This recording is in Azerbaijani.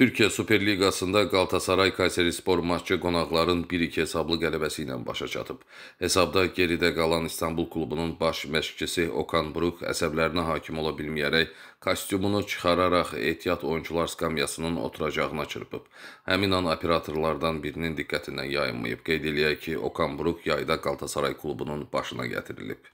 Türkiyə Super Liqasında Qalatasaray Kayserispor maçı qonaqların 1-2 hesablı qələbəsi ilə başa çatıb. Hesabda geridə qalan İstanbul klubunun baş məşqçisi Okan Buruk əsəblərinə hakim ola bilməyərək kostyumunu çıxararaq ehtiyat oyunçular skamyasının oturacağına çırpıb. Həmin an operatorlardan birinin diqqətindən yayınmayıb. Qeyd eləyək ki, Okan Buruk yayda Qalatasaray klubunun başına gətirilib.